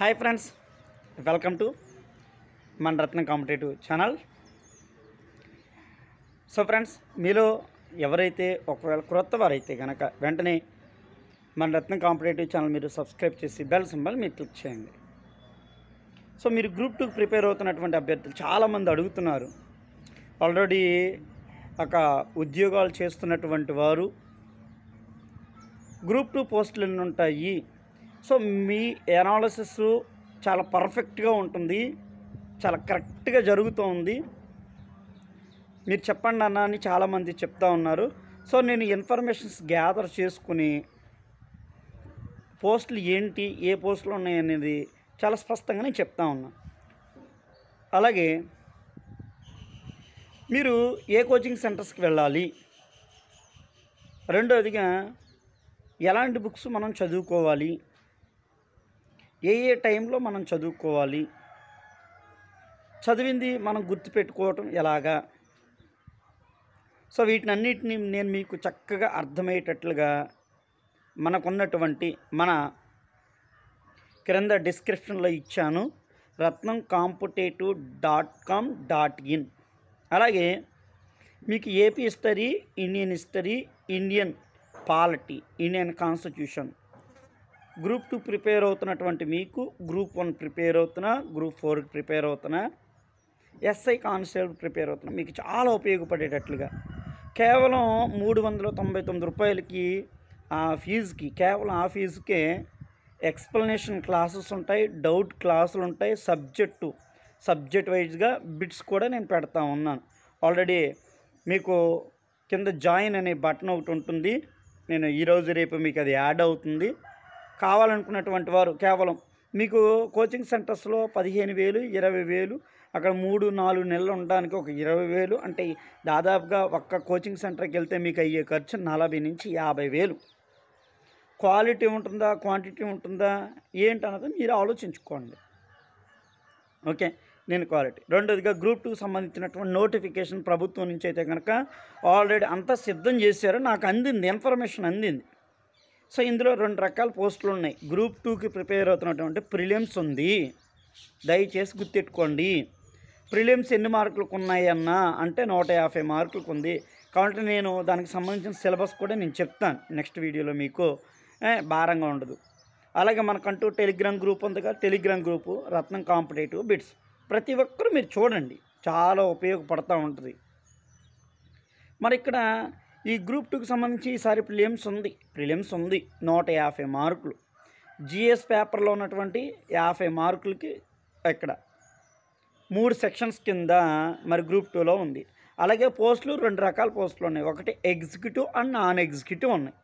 hi friends welcome to మన Ratna competitive channel so friends మీలో ఎవరైతే ఒకవేళ క్రొత్త వారైతే కనుక వెంటనే మన రత్న కాంపిటేటివ్ ఛానల్ మీరు సబ్స్క్రైబ్ చేసి బెల్ సింబల్ మీరు క్లిక్ చేయండి సో మీరు గ్రూప్ టూకి ప్రిపేర్ అవుతున్నటువంటి అభ్యర్థులు చాలామంది అడుగుతున్నారు ఆల్రెడీ ఒక ఉద్యోగాలు చేస్తున్నటువంటి వారు గ్రూప్ టూ పోస్టులు ఉంటాయి సో మీ ఎనాలిసిస్ చాలా పర్ఫెక్ట్గా ఉంటుంది చాలా కరెక్ట్గా జరుగుతూ ఉంది మీరు చెప్పండి అన్న అని చాలామంది చెప్తా ఉన్నారు సో నేను ఇన్ఫర్మేషన్స్ గ్యాదర్ చేసుకుని పోస్టులు ఏంటి ఏ పోస్టులు ఉన్నాయనేది చాలా స్పష్టంగా నేను చెప్తా ఉన్నా అలాగే మీరు ఏ కోచింగ్ సెంటర్స్కి వెళ్ళాలి రెండోదిగా ఎలాంటి బుక్స్ మనం చదువుకోవాలి ఏ ఏ టైంలో మనం చదువుకోవాలి చదివింది మనం గుర్తుపెట్టుకోవటం ఎలాగా సో వీటినన్నిటిని నేను మీకు చక్కగా అర్థమయ్యేటట్లుగా మనకున్నటువంటి మన క్రింద డిస్క్రిప్షన్లో ఇచ్చాను Ratnam competitive dot com dot in అలాగే మీకు AP history Indian history Indian polity Indian constitution group two prepare అవుతున్నటువంటి మీకు గ్రూప్ వన్ ప్రిపేర్ అవుతున్నా గ్రూప్ ఫోర్కి ప్రిపేర్ అవుతున్నా ఎస్ఐ కానిస్టేబుల్ ప్రిపేర్ అవుతున్నా మీకు చాలా ఉపయోగపడేటట్లుగా కేవలం మూడు వందల తొంభై తొమ్మిది రూపాయలకి ఆ ఫీజుకి కేవలం ఆ ఫీజుకే ఎక్స్ప్లెనేషన్ క్లాసెస్ ఉంటాయి డౌట్ క్లాసులు ఉంటాయి సబ్జెక్టు సబ్జెక్ట్ వైజ్గా బిట్స్ కూడా నేను పెడతా ఉన్నాను ఆల్రెడీ మీకు కింద జాయిన్ అనే బటన్ ఒకటి ఉంటుంది నేను ఈరోజు రేపు మీకు అది యాడ్ అవుతుంది కావాలనుకున్నటువంటి వారు కేవలం మీకు కోచింగ్ సెంటర్స్లో పదిహేను వేలు ఇరవై వేలు అక్కడ మూడు నాలుగు నెలలు ఉండడానికి ఒక ఇరవై వేలు అంటే దాదాపుగా ఒక్క కోచింగ్ సెంటర్కి వెళ్తే మీకు అయ్యే ఖర్చు నలభై నుంచి యాభై వేలు క్వాలిటీ ఉంటుందా క్వాంటిటీ ఉంటుందా ఏంటి అన్నది మీరు ఆలోచించుకోండి ఓకే నేను క్వాలిటీ రెండోదిగా గ్రూప్ టూకి సంబంధించినటువంటి నోటిఫికేషన్ ప్రభుత్వం నుంచి అయితే కనుక ఆల్రెడీ అంతా సిద్ధం చేశారు నాకు అందింది ఇన్ఫర్మేషన్ అందింది సో ఇందులో రెండు రకాల పోస్టులు ఉన్నాయి గ్రూప్ టూకి ప్రిపేర్ అవుతున్నటువంటి ప్రిలిమ్స్ ఉంది దయచేసి గుర్తెట్టుకోండి ప్రిలిమ్స్ ఎన్ని మార్కులకు ఉన్నాయన్నా అంటే నూట యాభై మార్కులకు ఉంది కాబట్టి నేను దానికి సంబంధించిన సిలబస్ కూడా నేను చెప్తాను నెక్స్ట్ వీడియోలో మీకు భారంగా ఉండదు అలాగే మనకంటూ టెలిగ్రామ్ గ్రూప్ ఉంది కదా Telegram group Ratnam competitive bits ప్రతి ఒక్కరూ మీరు చూడండి చాలా ఉపయోగపడతూ ఉంటుంది మరి ఇక్కడ ఈ గ్రూప్ టూకి సంబంధించి ఈసారి ప్రిలియమ్స్ ఉంది ప్రిలియమ్స్ ఉంది నూట యాభై మార్కులు జిఎస్ పేపర్లో ఉన్నటువంటి యాభై మార్కులకి ఇక్కడ మూడు సెక్షన్స్ కింద మరి గ్రూప్ టూలో ఉంది అలాగే పోస్టులు రెండు రకాల పోస్టులు ఉన్నాయి ఒకటి ఎగ్జిక్యూటివ్ అండ్ నాన్ ఎగ్జిక్యూటివ్ ఉన్నాయి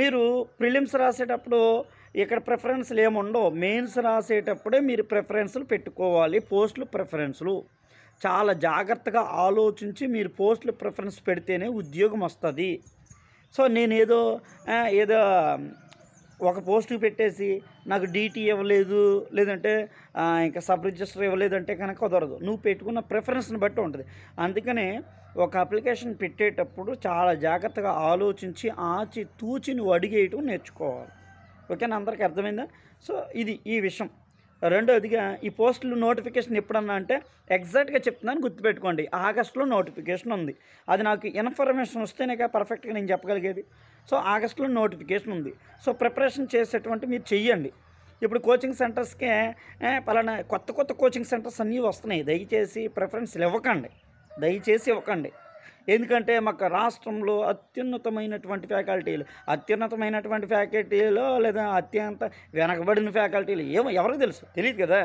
మీరు ప్రిలిమ్స్ రాసేటప్పుడు ఇక్కడ ప్రిఫరెన్స్లు ఏముండవు మెయిన్స్ రాసేటప్పుడే మీరు ప్రిఫరెన్స్లు పెట్టుకోవాలి పోస్టులు ప్రిఫరెన్స్లు చాలా జాగ్రత్తగా ఆలోచించి మీరు పోస్టులు ప్రిఫరెన్స్ పెడితేనే ఉద్యోగం వస్తుంది సో నేను ఏదో ఏదో ఒక పోస్టు పెట్టేసి నాకు డీటీ ఇవ్వలేదు లేదంటే ఇంకా సబ్ రిజిస్టర్ ఇవ్వలేదంటే కనుక కుదరదు నువ్వు పెట్టుకున్న ప్రిఫరెన్స్ని బట్టి ఉంటుంది అందుకనే ఒక అప్లికేషన్ పెట్టేటప్పుడు చాలా జాగ్రత్తగా ఆలోచించి ఆచి తూచి నువ్వు అడిగేయటం నేర్చుకోవాలి ఓకేనా అందరికీ అర్థమైందా సో ఇది ఈ విషయం రెండవదిగా ఈ పోస్టులు నోటిఫికేషన్ ఎప్పుడన్నా అంటే ఎగ్జాక్ట్గా చెప్తున్నాను గుర్తుపెట్టుకోండి ఆగస్టులో నోటిఫికేషన్ ఉంది అది నాకు ఇన్ఫర్మేషన్ వస్తేనే కదా పర్ఫెక్ట్గా నేను చెప్పగలిగేది సో ఆగస్టులో నోటిఫికేషన్ ఉంది సో ప్రిపరేషన్ చేసేటువంటి మీరు చెయ్యండి ఇప్పుడు కోచింగ్ సెంటర్స్కే పలానా కొత్త కొత్త కోచింగ్ సెంటర్స్ అన్నీ వస్తున్నాయి దయచేసి ప్రిఫరెన్స్లు ఇవ్వకండి దయచేసి ఇవ్వకండి ఎందుకంటే మాకు రాష్ట్రంలో అత్యున్నతమైనటువంటి ఫ్యాకల్టీలు అత్యున్నతమైనటువంటి ఫ్యాకల్టీలో లేదా అత్యంత వెనకబడిన ఫ్యాకల్టీలు ఏమో ఎవరికి తెలుసు తెలియదు కదా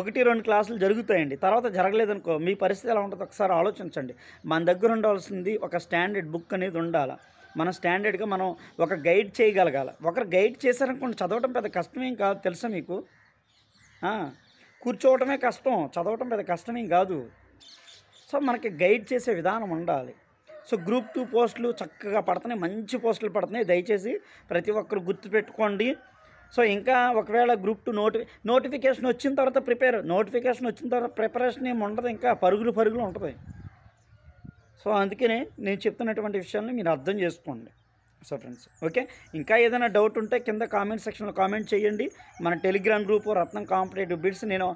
ఒకటి రెండు క్లాసులు జరుగుతాయండి తర్వాత జరగలేదనుకో మీ పరిస్థితి ఎలా ఉంటుందో ఒకసారి ఆలోచించండి మన దగ్గర ఉండాల్సింది ఒక స్టాండర్డ్ బుక్ అనేది ఉండాలి మనం స్టాండర్డ్గా మనం ఒక గైడ్ చేయగలగాలి ఒకరు గైడ్ చేశారనుకోండి చదవటం పెద్ద కష్టమేం కాదు తెలుసా మీకు కూర్చోవటమే కష్టం చదవటం పెద్ద కష్టమేం కాదు సో మనకి గైడ్ చేసే విధానం ఉండాలి సో గ్రూప్ టూ పోస్టులు చక్కగా పడుతున్నాయి మంచి పోస్టులు పడుతున్నాయి దయచేసి ప్రతి ఒక్కరు గుర్తుపెట్టుకోండి సో ఇంకా ఒకవేళ గ్రూప్ టూ నోటి నోటిఫికేషన్ వచ్చిన తర్వాత ప్రిపేర్ నోటిఫికేషన్ వచ్చిన తర్వాత ప్రిపరేషన్ ఏమి ఉండదు ఇంకా పరుగులు పరుగులు ఉంటుంది సో అందుకనే నేను చెప్తున్నటువంటి విషయాన్ని మీరు అర్థం చేసుకోండి సో ఫ్రెండ్స్ ఓకే ఇంకా ఏదైనా డౌట్ ఉంటే కింద కామెంట్ సెక్షన్లో కామెంట్ చేయండి మన Telegram group Ratnam competitive bits నేను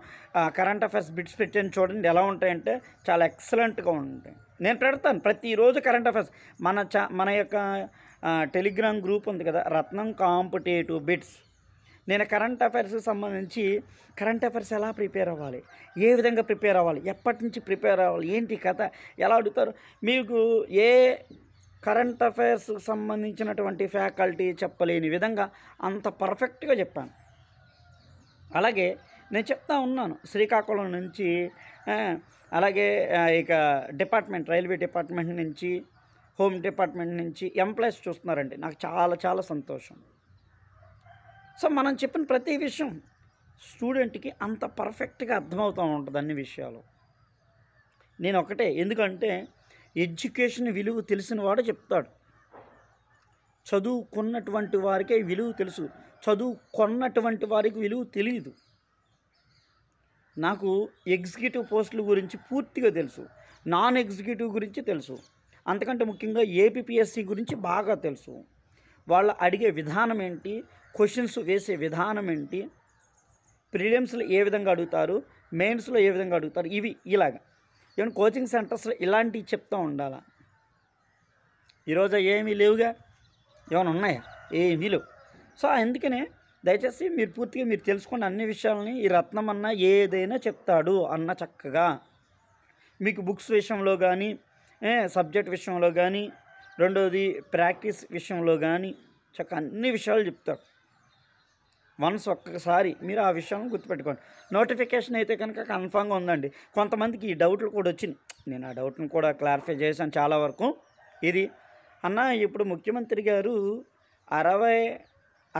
కరెంట్ అఫైర్స్ బిడ్స్ పెట్టాను చూడండి ఎలా ఉంటాయంటే చాలా ఎక్సలెంట్గా ఉంటాయి నేను పెడతాను ప్రతిరోజు కరెంట్ అఫైర్స్ మన చా మన యొక్క టెలిగ్రామ్ గ్రూప్ ఉంది కదా రత్నం కాంపిటేటివ్ బిడ్స్ నేను కరెంట్ అఫైర్స్ సంబంధించి కరెంట్ అఫైర్స్ ఎలా ప్రిపేర్ అవ్వాలి ఏ విధంగా ప్రిపేర్ అవ్వాలి ఎప్పటి నుంచి ప్రిపేర్ అవ్వాలి ఏంటి కథ ఎలా అడుగుతారు మీకు ఏ కరెంట్ అఫైర్స్ సంబంధించినటువంటి ఫ్యాకల్టీ చెప్పలేని విధంగా అంత పర్ఫెక్ట్గా చెప్పాను అలాగే నేను చెప్తా ఉన్నాను శ్రీకాకుళం నుంచి అలాగే ఇక డిపార్ట్మెంట్ రైల్వే డిపార్ట్మెంట్ నుంచి హోమ్ డిపార్ట్మెంట్ నుంచి ఎంప్లాయీస్ చూస్తున్నారండి నాకు చాలా చాలా సంతోషం సో మనం చెప్పిన ప్రతి విషయం స్టూడెంట్కి అంత పర్ఫెక్ట్గా అర్థమవుతూ ఉంటుంది అన్ని విషయాలు నేను ఒకటే ఎందుకంటే ఎడ్యుకేషన్ విలువ తెలిసిన వాడు చెప్తాడు చదువుకున్నటువంటి వారికే విలువ తెలుసు చదువు కొన్నటువంటి వారికి విలువ తెలియదు నాకు ఎగ్జిక్యూటివ్ పోస్టుల గురించి పూర్తిగా తెలుసు నాన్ ఎగ్జిక్యూటివ్ గురించి తెలుసు అంతకంటే ముఖ్యంగా ఏపీఎస్సి గురించి బాగా తెలుసు వాళ్ళు అడిగే విధానం ఏంటి క్వశ్చన్స్ వేసే విధానం ఏంటి ప్రిలిమ్స్లో ఏ విధంగా అడుగుతారు మెయిన్స్లో ఏ విధంగా అడుగుతారు ఇవి ఇలాగా ఈవెన్ కోచింగ్ సెంటర్స్లో ఇలాంటివి చెప్తూ ఉండాలా ఈరోజు ఏమీ లేవుగా ఏమైనా ఉన్నాయా ఏమీ లేవు సో అందుకనే దయచేసి మీరు పూర్తిగా మీరు తెలుసుకున్న అన్ని విషయాలని ఈ రత్నం అన్న ఏదైనా చెప్తాడు అన్న చక్కగా మీకు బుక్స్ విషయంలో కానీ సబ్జెక్ట్ విషయంలో కానీ రెండోది ప్రాక్టీస్ విషయంలో కానీ చక్క అన్ని విషయాలు చెప్తాడు వన్స్ ఒక్కసారి మీరు ఆ విషయాన్ని గుర్తుపెట్టుకోండి నోటిఫికేషన్ అయితే కనుక కన్ఫామ్గా ఉందండి కొంతమందికి ఈ డౌట్లు కూడా వచ్చినాయి నేను ఆ డౌట్ను కూడా క్లారిఫై చేశాను చాలా వరకు ఇది అన్న ఇప్పుడు ముఖ్యమంత్రి గారు అరవై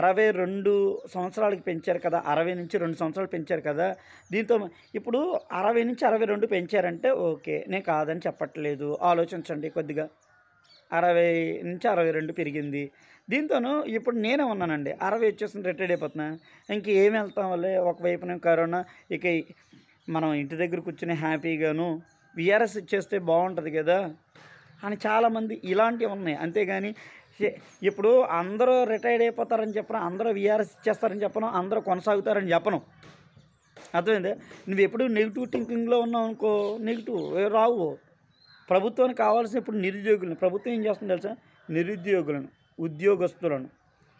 అరవై రెండు సంవత్సరాలకి పెంచారు కదా అరవై నుంచి రెండు సంవత్సరాలు పెంచారు కదా దీంతో ఇప్పుడు అరవై నుంచి అరవై రెండు పెంచారంటే ఓకే నేను కాదని చెప్పట్లేదు ఆలోచించండి కొద్దిగా అరవై నుంచి అరవై రెండు పెరిగింది దీంతోనూ ఇప్పుడు నేనే ఉన్నానండి అరవై వచ్చేసిన రిటైర్డ్ అయిపోతున్నా ఏమి వెళ్తాం వల్లే ఒకవైపున కరోనా ఇక మనం ఇంటి దగ్గర కూర్చుని హ్యాపీగాను విఆర్ఎస్ ఇచ్చేస్తే బాగుంటుంది కదా అని చాలామంది ఇలాంటివి ఉన్నాయి అంతేగాని ఇప్పుడు అందరూ రిటైర్డ్ అయిపోతారని చెప్పను అందరూ విఆర్ఎస్ ఇచ్చేస్తారని చెప్పను అందరూ కొనసాగుతారని చెప్పను అర్థమైంది నువ్వు ఎప్పుడు నెగిటివ్ థింకింగ్లో ఉన్నావు అనుకో నెగిటివ్ రావు ప్రభుత్వానికి కావాల్సిన ఇప్పుడు నిరుద్యోగులను ప్రభుత్వం ఏం చేస్తుంది తెలుసా నిరుద్యోగులను ఉద్యోగస్తులను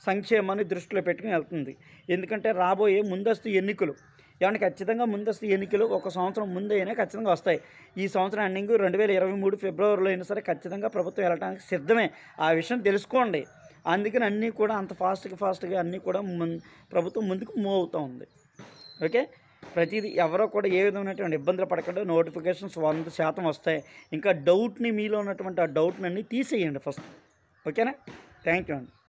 సంక్షేమాన్ని దృష్టిలో పెట్టుకుని వెళ్తుంది ఎందుకంటే రాబోయే ముందస్తు ఎన్నికలు ఏమైనా ఖచ్చితంగా ముందస్తు ఎన్నికలు ఒక సంవత్సరం ముందైనా ఖచ్చితంగా వస్తాయి ఈ సంవత్సరం ఎండింగ్ రెండు వేల ఇరవై మూడు ఫిబ్రవరిలో అయినా సరే ఖచ్చితంగా ప్రభుత్వం వెళ్ళడానికి సిద్ధమే ఆ విషయం తెలుసుకోండి అందుకని అన్నీ కూడా అంత ఫాస్ట్గా ఫాస్ట్గా అన్నీ కూడా ప్రభుత్వం ముందుకు మూవ్ అవుతూ ఉంది ఓకే ప్రతిదీ ఎవరో కూడా ఏ విధమైనటువంటి ఇబ్బందులు పడకుండా నోటిఫికేషన్స్ వంద శాతం వస్తాయి ఇంకా డౌట్ని మీలో ఉన్నటువంటి ఆ డౌట్ని అన్నీ తీసేయండి ఫస్ట్ ఓకేనా థ్యాంక్ యూ అండి